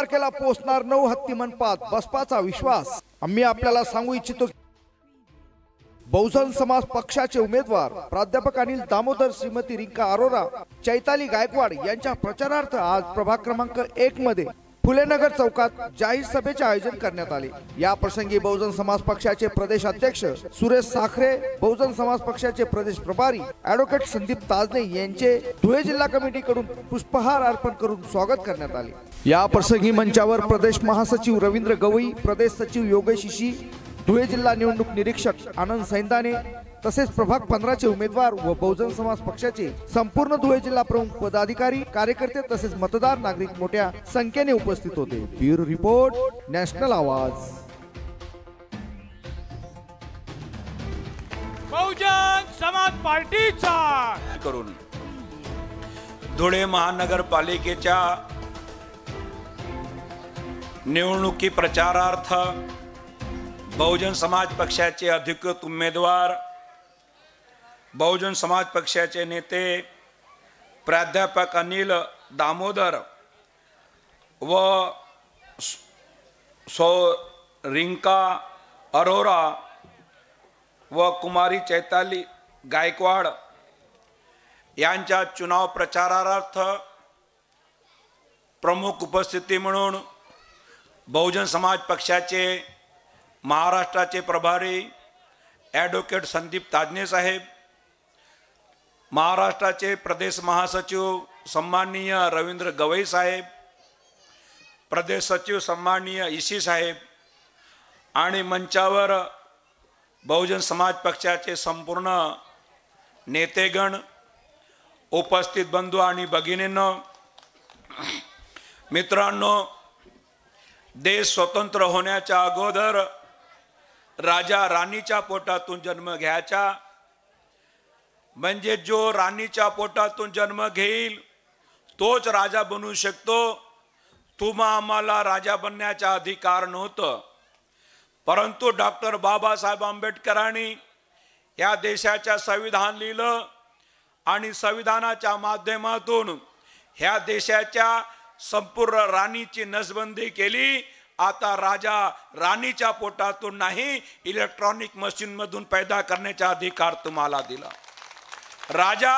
तारखेला पोहोचणार नऊ हत्ती मनपात बसपाचा विश्वास आम्ही आपल्याला सांगू इच्छितो बहुजन समाज पक्षाचे उमेदवार प्राध्यापक अनिल दामोदर श्रीमती रिंका अरोरा चैताली गायकवाड यांच्या प्रचारार्थ आज प्रभाग क्रमांक एक मध्ये फुलेनगर चौकात जाहीर सभेचे आयोजन करण्यात आले या प्रसंगी बहुजन समाज पक्षाचे प्रदेश अध्यक्ष सुरेश साखरे बहुजन समाज पक्षाचे प्रदेश प्रभारी ऍडव्होकेट संदीप ताजने यांचे धुळे जिल्हा कमिटी कडून पुष्पहार अर्पण करून स्वागत करण्यात आले या प्रसंगी मंचावर प्रदेश महासचिव रवींद्र गवई प्रदेश सचिव योगेश इशी धुळे जिल्हा निवडणूक निरीक्षक आनंद सैंदाने तसेच प्रभाग पंधराचे उमेदवार व बहुजन समाज पक्षाचे संपूर्ण धुळे जिल्हा प्रमुख पदाधिकारी कार्यकर्ते तसेच मतदार नागरिक मोठ्या संख्येने उपस्थित होते ब्युरो रिपोर्ट नॅशनल आवाज बहुजन समाज पार्टीचा करून धुळे महानगरपालिकेच्या निवडणुकी प्रचारार्थ बहुजन समाज पक्षाचे अधिकृत उमेदवार बहुजन समाज पक्षाचे नेते प्राध्यापक अनिल दामोदर व सो रिंका अरोरा व कुमारी चैताली गायकवाड यांच्या चुनाव प्रचारार्थ प्रमुख उपस्थिती म्हणून बहुजन समाज पक्षाचे महाराष्ट्राचे प्रभारी ॲडव्होकेट संदीप ताजने साहेब महाराष्ट्राचे प्रदेश महासचिव सन्माननीय रवींद्र गवई साहेब प्रदेश सचिव सन्माननीय इशी साहेब आणि मंचावर बहुजन समाज पक्षाचे संपूर्ण नेतेगण उपस्थित बंधू आणि भगिनींनो मित्रांनो देश स्वतंत्र होण्याच्या अगोदर राजा राणीच्या पोटातून जन्म घ्यायचा म्हणजे जो राणीच्या पोटातून जन्म घेईल तोच राजा बनू शकतो तुम्हा आम्हाला राजा बनण्याचा अधिकार नव्हतं परंतु डॉक्टर बाबासाहेब आंबेडकरांनी या देशाच्या संविधान लिहिलं आणि संविधानाच्या माध्यमातून ह्या देशाच्या संपूर्ण राणीची नसबंदी केली आता राजा राणीच्या पोटातून नाही इलेक्ट्रॉनिक मशीनमधून पैदा करण्याचा अधिकार तुम्हाला दिला राजा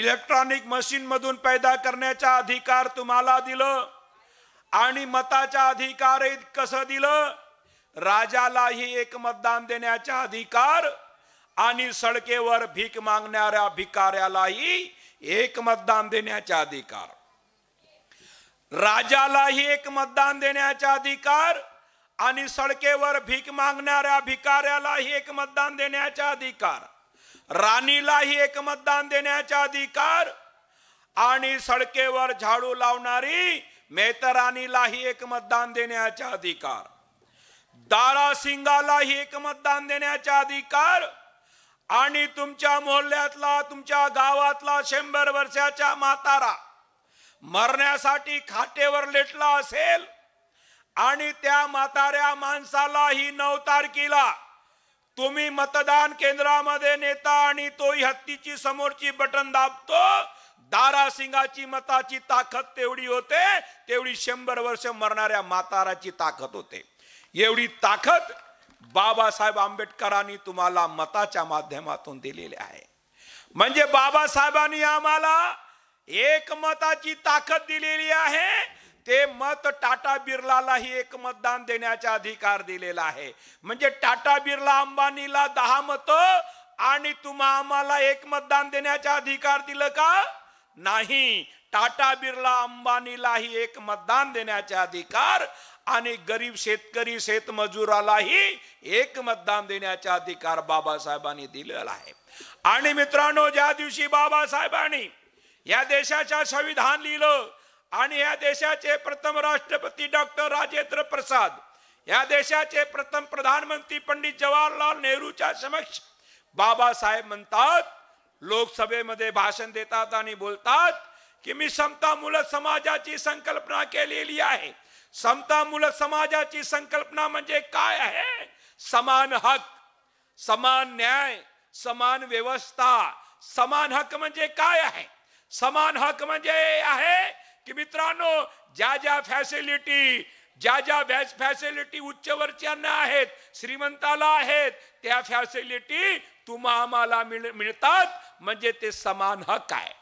इलेक्ट्रॉनिक मशीन मधून पैदा करण्याचा अधिकार तुम्हाला दिलं आणि मताचा अधिकार कसं दिलं राजालाही एक मतदान देण्याचा अधिकार आणि सडकेवर भीक मागणाऱ्या भिकाऱ्यालाही एक मतदान देण्याचा अधिकार राजालाही एक मतदान देण्याचा अधिकार आणि सडकेवर भीक मागणाऱ्या भिकाऱ्यालाही एक मतदान देण्याचा अधिकार राणीलाही एक मतदान देण्याचा अधिकार आणि सडकेवर झाडू लावणारी मेहतराणीलाही एक मतदान देण्याचा अधिकार दारासिंगालाही एक मतदान देण्याचा अधिकार आणि तुमच्या मोहल्ल्यातला तुमच्या गावातला शंभर वर्षाच्या म्हातारा मरण्यासाठी खाटेवर लेटला असेल आणि त्या म्हाताऱ्या माणसालाही नऊ तारखेला तुम्ही मतदान केंद्रामध्ये नेता आणि तोही हत्तीची समोरची बटन दाबतो दारासिंगाची मताची ताकद तेवढी होते तेवढी शंभर वर्ष मरणाऱ्या माताराची ताकद होते एवढी ताकद बाबासाहेब आंबेडकरांनी तुम्हाला मताच्या माध्यमातून दिलेली आहे म्हणजे बाबासाहेबांनी आम्हाला एक मताची ताकद दिलेली आहे ते मत टाटा बिर्लालाही एक मतदान देण्याचा अधिकार दिलेला आहे म्हणजे टाटा बिर्ला अंबानीला दहा मत आणि तुम्हा आम्हाला एक मतदान देण्याचा अधिकार दिलं का नाही टाटा बिर्ला अंबानीलाही एक मतदान देण्याचा अधिकार आणि गरीब शेतकरी शेतमजुरालाही एक मतदान देण्याचा अधिकार बाबासाहेबांनी दिलेला आहे आणि मित्रांनो ज्या दिवशी बाबासाहेबांनी या देशाच्या संविधान लिहिलं आणि या देशाचे प्रथम राष्ट्रपती डॉक्टर राजेंद्र प्रसाद या देशाचे प्रथम प्रधानमंत्री पंडित जवाहरलाल नेहरूच्या समक्ष बाबासाहेब म्हणतात लोकसभेमध्ये भाषण देतात आणि बोलतात की मी समता मूलक समाजाची संकल्पना केलेली आहे समता मूलक समाजाची संकल्पना म्हणजे काय आहे समान हक समान न्याय समान व्यवस्था समान हक म्हणजे काय आहे समान हक म्हणजे आहे की मित्रांनो ज्या ज्या फॅसिलिटी ज्या ज्या व्याज फॅसिलिटी उच्चवर्च्यांना आहेत श्रीमंताला आहेत त्या फॅसिलिटी तुम्हा आम्हाला मिळतात म्हणजे ते समान हक्क आहे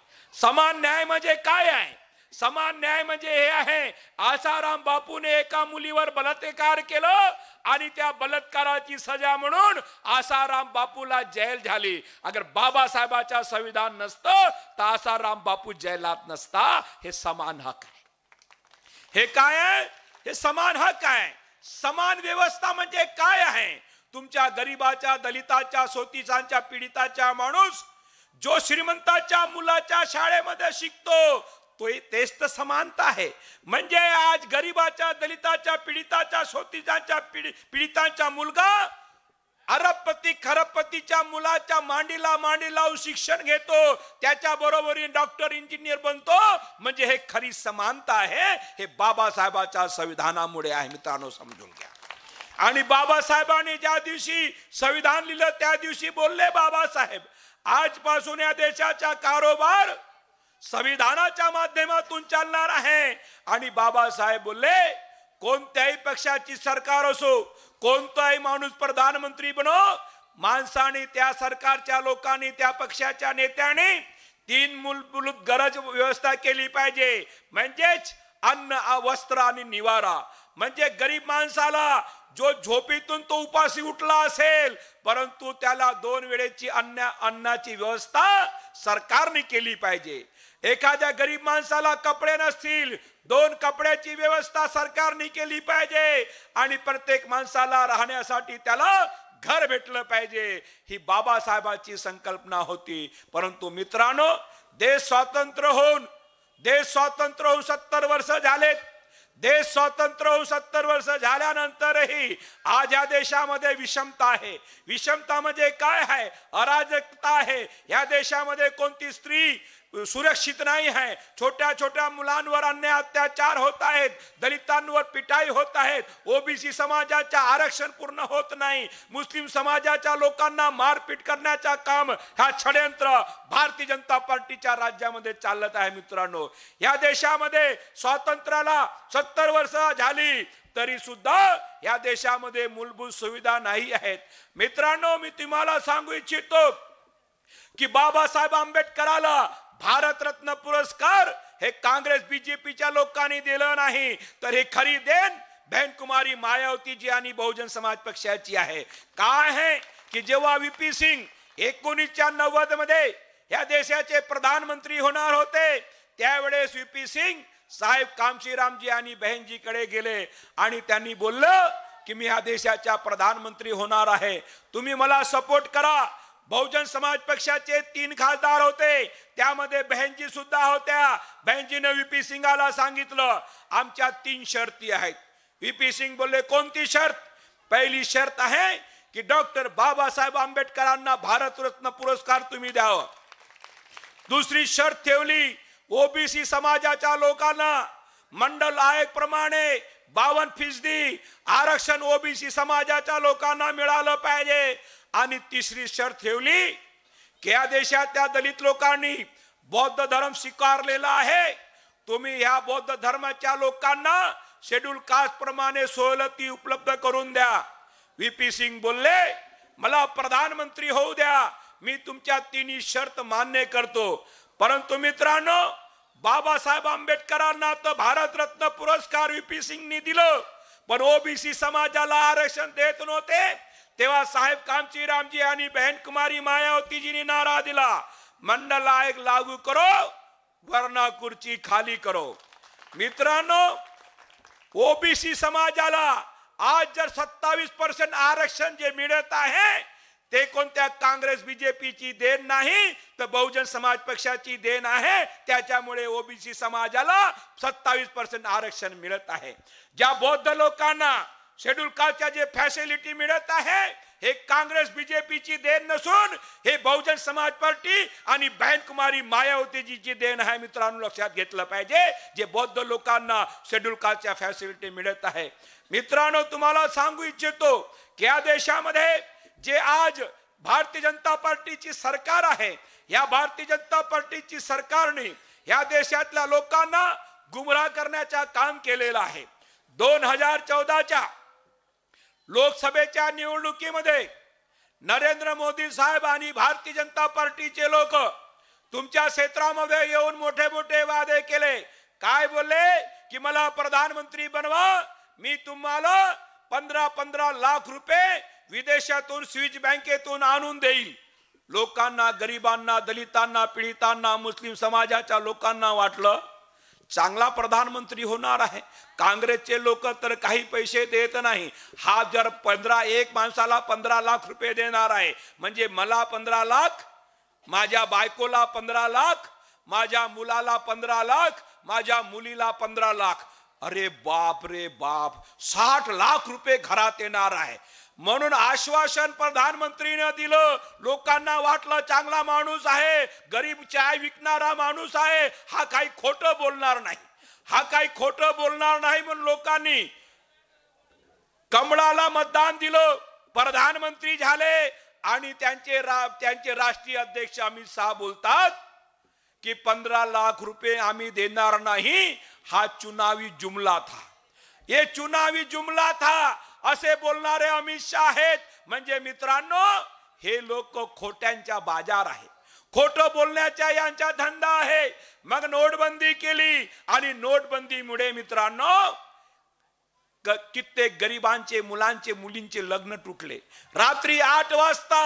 समान न्याय म्हणजे काय आहे समान न्याय म्हणजे हे आहे आसाराम बापूने एका मुलीवर बलात्कार केलं आणि त्या बलात्काराची सजा म्हणून आसाराम बापूला जेल झाली अगर बाबासाहेबांच्या संविधान नसतं तर आसाराम बापू जेलात नसता हे समान हक आहे हे काय आहे हे समान हक आहे समान व्यवस्था म्हणजे काय आहे तुमच्या गरीबाच्या दलिताच्या सोतीसांच्या पीडिताच्या माणूस जो श्रीमंताच्या मुलाच्या शाळेमध्ये शिकतो तो तेच तर समानता आहे म्हणजे आज गरीबाच्या दलिताच्या पीडिताच्या शोतीजाच्या पीडितांचा मुलगा अरबपती खरबपतीच्या मुलाच्या मांडीला मांडी लावून शिक्षण घेतो त्याच्या बरोबरी डॉक्टर इंजिनियर बनतो म्हणजे हे खरी समानता आहे हे बाबासाहेबाच्या संविधानामुळे आहे मित्रांनो समजून घ्या आणि बाबासाहेबांनी ज्या दिवशी संविधान लिहिलं त्या दिवशी बोलले बाबासाहेब आजपासून या देशाचा कारोबार संविधानाच्या माध्यमातून चालणार आहे आणि बाबासाहेब बोलले कोणत्याही पक्षाची सरकार असो कोणताही माणूस प्रधानमंत्री बनो माणसाने त्या सरकारच्या लोकांनी त्या पक्षाच्या नेत्याने तीन मूलभूत गरज व्यवस्था केली पाहिजे म्हणजेच अन्न वस्त्र आणि निवारा म्हणजे गरीब माणसाला जो झोपीतून तो उपाशी उठला असेल परंतु त्याला दोन वेळेची अन्न अन्नाची व्यवस्था सरकारने केली पाहिजे एखाद्या गरीब माणसाला कपडे नसतील दोन कपड्याची व्यवस्था सरकारने केली पाहिजे आणि प्रत्येक माणसाला राहण्यासाठी त्याला घर भेटलं पाहिजे ही बाबासाहेबांची संकल्पना होती परंतु मित्रांनो देश स्वातंत्र्य होऊन देश स्वातंत्र्य होऊन सत्तर वर्ष झालेत देश स्वातंत्र्य होऊन सत्तर वर्ष झाल्यानंतरही आज या देशामध्ये विषमता आहे विषमता म्हणजे काय आहे अराजकता आहे या देशामध्ये कोणती स्त्री सुरक्षित नाही आहे छोट्या छोट्या मुलांवर अन्य अत्याचार होत आहेत दलितांवर पिटाई होत आहेत ओबीसी समाजाच्या आरक्षण पूर्ण होत नाही मुस्लिम समाजाच्या लोकांना मारपीट करण्याचा काम हा षडयंत्र भारतीय जनता पार्टीच्या राज्यामध्ये चालत आहे मित्रांनो या देशामध्ये स्वातंत्र्याला सत्तर वर्ष झाली तरी सुद्धा या देशामध्ये मूलभूत सुविधा नाही आहेत मित्रांनो मी तुम्हाला सांगू इच्छितो की बाबासाहेब आंबेडकराला भारतरत्न पुरस्कार हे काँग्रेस बीजेपीच्या लोकांनी दिलं नाही तर हे खरी देण मायावती जी आणि बहुजन समाज पक्षाची आहे काय आहे की जेव्हा व्ही सिंग एकोणीसच्या नव्वद मध्ये या देशाचे प्रधानमंत्री होणार होते त्यावेळेस व्ही पी सिंग साहेब कामशीरामजी आणि बहनजीकडे गेले आणि त्यांनी बोललं की मी ह्या देशाच्या प्रधानमंत्री होणार आहे तुम्ही मला सपोर्ट करा बहुजन समाज पक्षाचे तीन खासदार होते त्यामध्ये बहनजी सुद्धा होत्या बहनजीने व्हीपी सिंगाला सांगितलं आमच्या तीन शर्ती आहेत व्हीपी सिंग बोलले कोणती शर्त पहिली शर्त आहे की डॉक्टर बाबासाहेब आंबेडकरांना भारतरत्न पुरस्कार तुम्ही द्यावा दुसरी शर्त ठेवली ओबीसी समाजाच्या लोकांना मंडल आयोग प्रमाणे बावन फीसदी आरक्षण ओबीसी समाजाच्या लोकांना मिळालं पाहिजे आणि तिसरी शर्त ठेवली की या देशात त्या दलित लोकांनी बौद्ध धर्म स्वीकारलेला आहे तुम्ही ह्या बौद्ध धर्माच्या लोकांना शेड्यूल कास्ट प्रमाणे सवलती उपलब्ध करून द्या व्ही पी सिंग बोलले मला प्रधानमंत्री होऊ द्या मी तुमच्या तिन्ही शर्त मान्य करतो परंतु मित्रांनो बाबासाहेब आंबेडकरांना तर भारतरत्न पुरस्कार व्ही पी सिंगनी दिलं पण ओबीसी समाजाला आरक्षण देत नव्हते तेव्हा साहेब कामची रामजी आणि बहन कुमारी मायावतीजीने नारा दिला मंडल आयोग लागू करो वरना कुर्ची खाली करो मित्रांनो ओबीसी समाजाला आज जर सत्तावीस पर्सेंट आरक्षण जे मिळत आहे ते कोणत्या काँग्रेस बीजेपीची देण नाही तर बहुजन समाज पक्षाची देण आहे त्याच्यामुळे ओबीसी समाजाला सत्तावीस पर्सेंट आरक्षण मिळत आहे ज्या बौद्ध लोकांना शेड्यूल कास्टच्या जे फॅसिलिटी मिळत आहे हे काँग्रेस बीजेपीची देण नसून हे बहुजन समाज पार्टी आणि बहन कुमारी मायावतीजीची देण आहे मित्रांनो लक्षात घेतलं पाहिजे जे बौद्ध लोकांना शेड्यूल कास्टच्या फॅसिलिटी मिळत आहे मित्रांनो तुम्हाला सांगू इच्छितो की या देशामध्ये जे आज भारतीय जनता पार्टीची सरकार आहे या भारतीय जनता पार्टीची सरकारने या देशातल्या लोकांना गुमराह करण्याचा काम केलेलं आहे दोन हजार चौदाच्या लोकसभेच्या निवडणुकीमध्ये नरेंद्र मोदी साहेब आणि भारतीय जनता पार्टीचे लोक तुमच्या क्षेत्रामध्ये येऊन मोठे मोठे वादे केले काय बोलले की मला प्रधानमंत्री बनवा मी तुम्हाला पंधरा पंधरा लाख रुपये विदेशातून स्विच बँकेतून आणून देईल लोकांना गरिबांना दलितांना पीडितांना मुस्लिम समाजाच्या लोकांना वाटलं चांगला प्रधानमंत्री होणार आहे काँग्रेसचे लोक तर काही पैसे देत नाही हा जर पंधरा एक माणसाला पंधरा लाख रुपये देणार आहे म्हणजे मला पंधरा लाख माझ्या बायकोला पंधरा लाख माझ्या मुलाला पंधरा लाख माझ्या मुलीला पंधरा लाख अरे बाप रे बाप साठ लाख रुपये घरात येणार आहे म्हणून आश्वासन प्रधानमंत्रीनं दिलं लोकांना वाटलं चांगला माणूस आहे गरीब चाय विकणारा माणूस आहे हा काही खोटं बोलणार नाही हा काही खोटं बोलणार नाही म्हणून लोकांनी कमळाला मतदान दिलं प्रधानमंत्री झाले आणि त्यांचे रा त्यांचे राष्ट्रीय अध्यक्ष अमित शहा बोलतात की पंधरा लाख रुपये आम्ही देणार नाही हा चुनावी जुमला था ये चुनावी जुमला था असे बोलणारे अमित शाह आहेत म्हणजे मित्रांनो हे लोक खोट्यांच्या बाजार आहे खोट बोलण्याच्या यांचा धंदा आहे मग नोटबंदी केली आणि नोटबंदीमुळे मित्रांनो कित्येक गरिबांचे मुलांचे मुलींचे लग्न तुटले रात्री आठ वाजता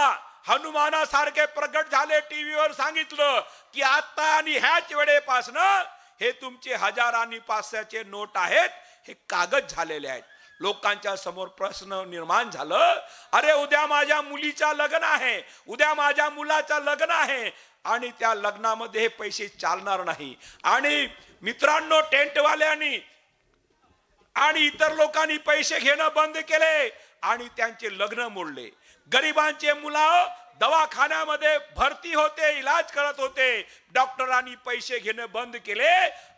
हनुमानासारखे प्रकट झाले टीव्हीवर सांगितलं की आता आणि ह्याच वेळेपासनं हे तुमचे हजार आणि पाचशेचे नोट आहेत हे कागद झालेले आहेत लोकांच्या समोर प्रश्न निर्माण झालं अरे उद्या माझ्या मुलीचा लग्न आहे उद्या माझ्या मुलाचा लग्न आहे आणि त्या लग्नामध्ये पैसे चालणार नाही आणि मित्रांनो टेंटवाल्यांनी आणि इतर लोकांनी पैसे घेणं बंद केले आणि त्यांचे लग्न मोडले गरिबांचे मुलं दवाखान्यामध्ये भरती होते इलाज करत होते डॉक्टरांनी पैसे घेणं बंद केले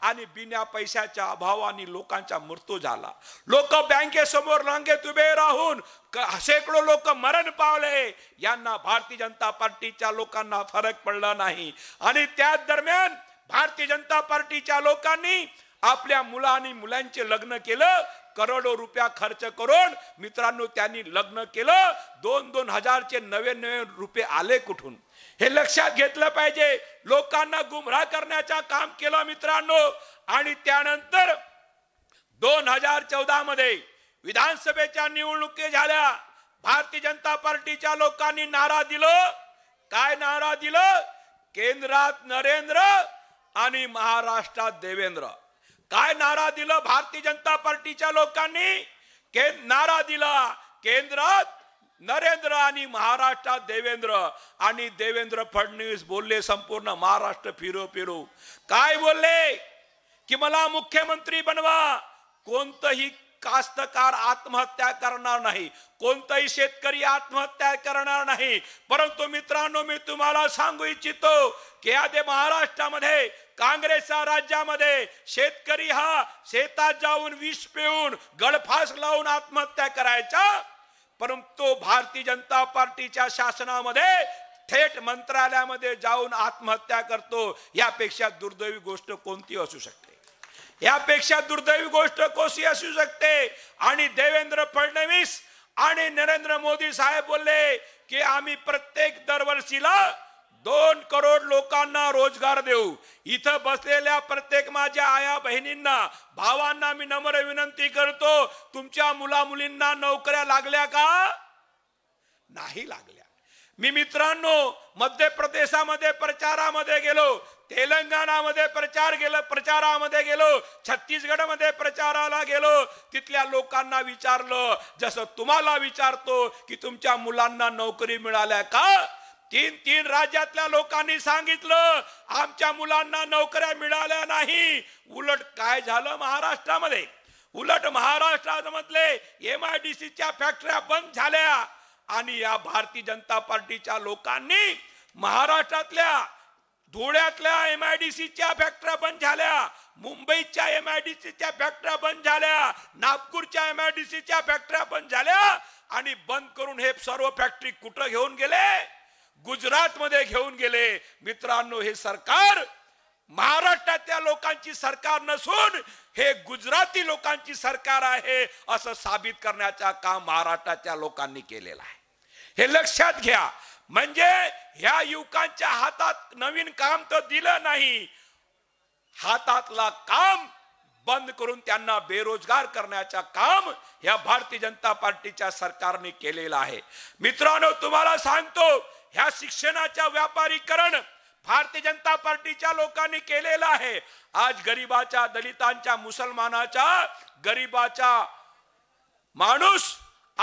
आणि बिना पैशाच्या अभावाने लोकांचा मृत्यू झाला लोक बँकेसमोर रांगेत उभे राहून शेकडो लोक मरण पावले यांना भारतीय जनता पार्टीच्या लोकांना फरक पडला नाही आणि त्याच दरम्यान भारतीय जनता पार्टीच्या लोकांनी आपल्या मुला आणि मुलांचे लग्न केलं करोडो रुपया खर्च करून मित्रांनो त्यांनी लग्न केलं दोन दोन हजारचे नवे नवे रुपये आले कुठून हे लक्षात घेतलं पाहिजे लोकांना गुमराह करण्याचा काम केलं मित्रांनो आणि त्यानंतर दोन हजार चौदा मध्ये विधानसभेच्या निवडणुकी झाल्या भारतीय जनता पार्टीच्या लोकांनी नारा दिला काय नारा दिलं केंद्रात नरेंद्र आणि महाराष्ट्रात देवेंद्र काय नारा दिलं भारतीय जनता पार्टीच्या लोकांनी के नारा दिला केंद्रात नरेंद्र आणि महाराष्ट्रात देवेंद्र आणि देवेंद्र फडणवीस बोलले संपूर्ण महाराष्ट्र फिरो फिरो काय बोलले कि मला मुख्यमंत्री बनवा कोणतंही कास्तकार आत्महत्या करणार नाही कोणताही शेतकरी आत्महत्या करणार नाही परंतु मित्रांनो मी तुम्हाला सांगू इच्छितो की आधी महाराष्ट्रामध्ये काँग्रेसच्या राज्यामध्ये शेतकरी हा शेतात जाऊन विष पिऊन गळफास लावून आत्महत्या करायचा परंतु भारतीय जनता पार्टीच्या शासनामध्ये थेट मंत्रालयामध्ये जाऊन आत्महत्या करतो यापेक्षा दुर्दैवी गोष्ट कोणती असू शकते यापेक्षा दुर्दैवी गोष्ट कोशी असू शकते आणि देवेंद्र फडणवीस आणि नरेंद्र मोदी साहेब बोलले की आम्ही प्रत्येक दरवर्षीला दोन करोड लोकांना रोजगार देऊ इथं बसलेल्या प्रत्येक माझ्या आया बहिणींना भावांना मी नम्र विनंती करतो तुमच्या मुला मुलींना नोकऱ्या लागल्या का नाही लागल्या मी मित्रांनो मध्य प्रदेशामध्ये प्रचारामध्ये गेलो तेलंगणामध्ये प्रचार गेलो प्रचारामध्ये गेलो मध्ये प्रचाराला गेलो तिथल्या लोकांना विचारलं जसं तुम्हाला विचारतो की तुमच्या मुलांना नोकरी मिळाल्या का तीन तीन राज्यातल्या लोकांनी सांगितलं आमच्या मुलांना नोकऱ्या मिळाल्या नाही उलट काय झालं महाराष्ट्रामध्ये उलट महाराष्ट्रामधले एम आय डी सीच्या फॅक्टऱ्या बंद झाल्या आणि या भारतीय जनता पार्टीच्या लोकांनी महाराष्ट्रातल्या धुळ्यातल्या एम आय डी सीच्या फॅक्टऱ्या बंद झाल्या मुंबईच्या एम आय डी सीच्या फॅक्टऱ्या बंद झाल्या नागपूरच्या एम आय डी सीच्या फॅक्टऱ्या बंद झाल्या आणि बंद करून हे सर्व फॅक्टरी कुठं घेऊन गेले गुजरात मध्ये घेऊन गेले मित्रांनो हे सरकार महाराष्ट्रातल्या लोकांची सरकार नसून हे गुजराती लोकांची सरकार आहे असं साबित करण्याचा काम महाराष्ट्राच्या लोकांनी केलेला आहे हे लक्षात घ्या म्हणजे ह्या युवकांच्या हातात नवीन काम तर दिलं नाही हातातला काम बंद करून त्यांना बेरोजगार करण्याचा काम या भारतीय जनता पार्टीच्या सरकारने केलेला आहे मित्रांनो तुम्हाला सांगतो ह्या शिक्षणाच्या व्यापारीकरण भारतीय जनता पार्टीच्या लोकांनी केलेलं आहे आज गरीबाच्या दलितांच्या मुसलमानाच्या गरीबाच्या माणूस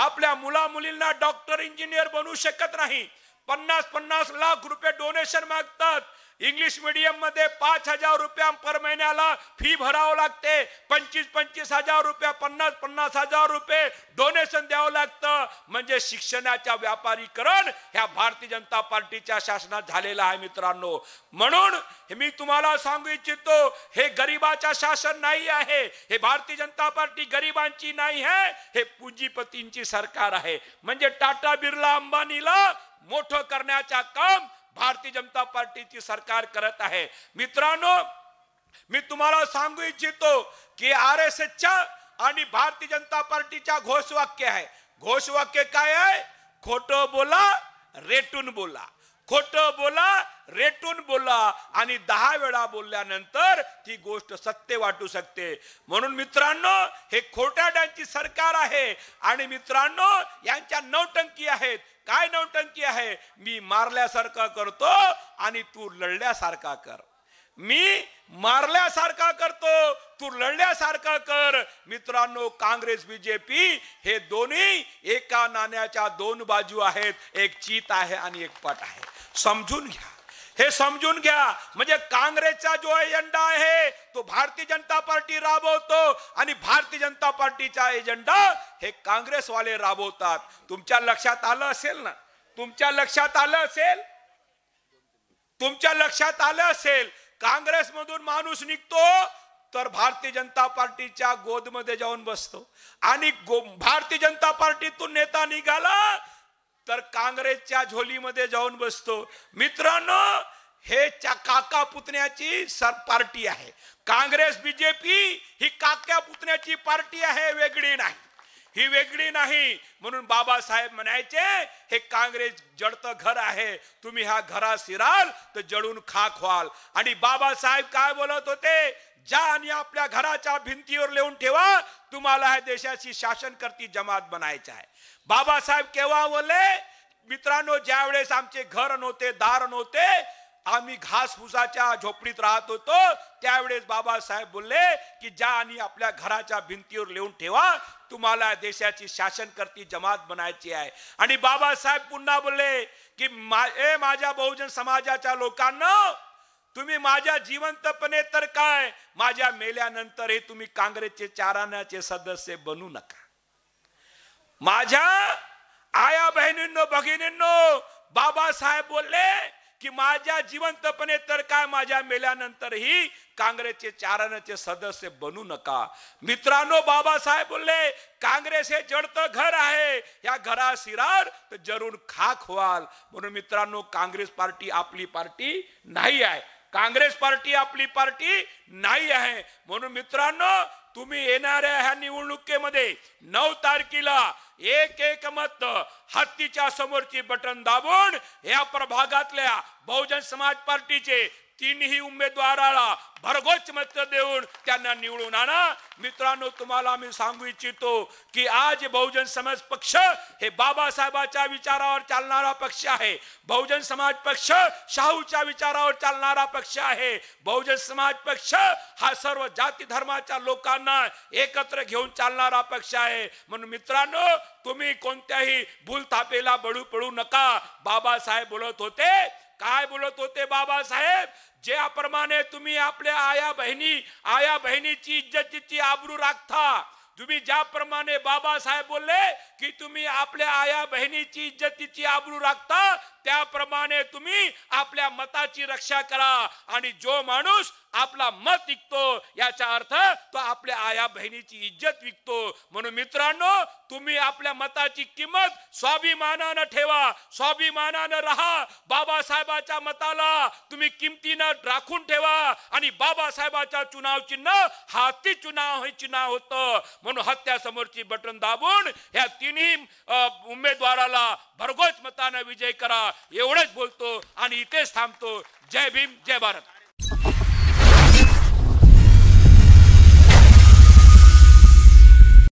आपल्या मुला मुलींना डॉक्टर इंजिनियर बनू शकत नाही पन्नास पन्नास लाख रुपये डोनेशन मागतात इंग्लिश मीडियम मध्ये पाच हजार रुपया पर महिन्याला फी भरावं लागते पंचवीस पंचवीस हजार रुपया पन्नास पन्नास हजार रुपये डोनेशन द्यावं लागतं म्हणजे शिक्षणाच्या व्यापारीकरण ह्या भारतीय जनता पार्टीच्या शासनात झालेला आहे मित्रांनो म्हणून मी तुम्हाला सांगू इच्छितो हे गरिबाचा शासन नाही आहे हे भारतीय जनता पार्टी गरिबांची नाही आहे हे पूंजीपतींची सरकार आहे म्हणजे टाटा बिर्ला अंबानीला मोठं करण्याचा काम भारतीय जनता पार्टीची सरकार करत आहे मित्रांनो मी तुम्हाला सांगू इच्छितो की आर एस एसच्या आणि भारतीय जनता पार्टीच्या घोषवाक्य आहे घोषवाक्य काय आहे खोटं बोला रेटून बोला खोट बोला रेटून बोला आणि दहा वेळा बोलल्यानंतर ती गोष्ट सत्य वाटू शकते म्हणून मित्रांनो हे खोट्याड्यांची सरकार आहे आणि मित्रांनो यांच्या नवटंकी आहेत काय नवटंकी आहे मी मारल्यासारखा करतो आणि तू लढल्यासारखा कर मी मारल्यासारखा करतो तू लढल्यासारखा कर मित्रांनो काँग्रेस बीजेपी हे दोन्ही एका नाण्याच्या दोन बाजू आहेत एक चीत आहे आणि एक पट आहे समजून घ्या हे समजून घ्या म्हणजे काँग्रेसचा जो एजेंडा आहे तो भारतीय जनता पार्टी राबवतो आणि भारतीय जनता पार्टीचा एजेंडा हे काँग्रेसवाले राबवतात तुमच्या लक्षात आलं असेल ना तुमच्या लक्षात आलं असेल तुमच्या लक्षात आलं असेल काँग्रेसमधून माणूस निघतो तर भारतीय जनता पार्टीच्या गोदमध्ये जाऊन बसतो आणि भारतीय जनता पार्टीतून नेता निघाला तर काँग्रेसच्या झोलीमध्ये जाऊन बसतो मित्रांनो हे काका पुतण्याची सर पार्टी आहे काँग्रेस बीजेपी ही काक्या पुतण्याची पार्टी आहे वेगळी नाही ही वेगळी नाही म्हणून बाबासाहेब म्हणायचे हे काँग्रेस जडत घर आहे तुम्ही ह्या घरा शिराल तर जळून खाक व्हाल आणि बाबासाहेब काय बोलत होते जा आणि आपल्या घराच्या भिंतीवर लिहून ठेवा तुम्हाला ह्या देशाची शासन करती जमात बनायचं आहे बाबासाहेब केव्हा बोलले मित्रांनो वेळेस आमचे घर नव्हते दार नव्हते आम्ही घासफुसाच्या झोपडीत राहत होतो त्यावेळेस बाबासाहेब बोलले की ज्या आणि आपल्या घराच्या भिंतीवर लिहून ठेवा तुम्हाला देशाची शासन करती जमात बनायची आहे आणि बाबासाहेब पुन्हा बोलले की मा ए माझ्या बहुजन समाजाच्या लोकांना तुम्ही माझ्या जिवंतपणे तर काय माझ्या मेल्यानंतर हे तुम्ही काँग्रेसचे चाराण्याचे सदस्य बनू नका माझ्या आया बहिणींनो भगिनींनो बाबासाहेब बोलले की माझ्या जिवंतपणे तर काय माझ्या मेल्यानंतरही काँग्रेसचे चारानचे सदस्य बनू नका मित्रांनो बाबासाहेब बोलले काँग्रेस हे जडतं घर आहे या घरा शिरार तर जरूर खाक व्हाल म्हणून मित्रांनो काँग्रेस पार्टी आपली पार्टी नाही आहे काँग्रेस पार्टी आपली पार्टी नाही आहे म्हणून मित्रांनो तुम्ही येणाऱ्या ह्या निवडणुकीमध्ये नऊ तारखेला एक एक मत हत्तीच्या समोरची बटन दाबून या प्रभागातल्या बहुजन समाज पार्टीचे तीनही उमेदवाराला भरघोच मत देऊन त्यांना निवडून आणा मित्रांनो तुम्हाला मी सांगू इच्छितो की आज बहुजन समाज पक्ष हे बाबासाहेबाच्या विचारावर चालणारा पक्ष आहे बहुजन समाज पक्ष शाहूच्या विचारावर चालणारा पक्ष आहे बहुजन समाज पक्ष हा सर्व जाती धर्माच्या लोकांना एकत्र घेऊन चालणारा पक्ष आहे म्हणून मित्रांनो तुम्ही कोणत्याही भूलथापेला बळू पडू नका बाबासाहेब बोलत होते काय बोलत होते बाबासाहेब ज्याप्रमाणे तुम्ही आपल्या आया बहिणी आया बहिणीची इज्जतीची आबरू राखता तुम्ही ज्याप्रमाणे बाबासाहेब बोलले की तुम्ही आपल्या आया बहिणीची इज्जतीची आबरू राखता त्याप्रमाणे तुम्ही आपल्या मताची रक्षा करा आणि जो माणूस आपला मत विकतो याचा अर्थ तो आपल्या आया बहिणीची इज्जत विकतो म्हणून मित्रांनो तुम्ही आपल्या मताची किंमत स्वाभिमानानं ठेवा स्वाभिमानानं राहा बाबासाहेबाच्या मताला तुम्ही किमतीनं राखून ठेवा आणि बाबासाहेबाच्या चुनाव चिन्ह हाती चुनाव हे चिन्ह होतं म्हणून हत्या समोरची बटन दाबून ह्या तिन्ही उमेदवाराला भरघोस मतानं विजय करा एवढंच बोलतो आणि इथेच थांबतो जय भीम जय भारत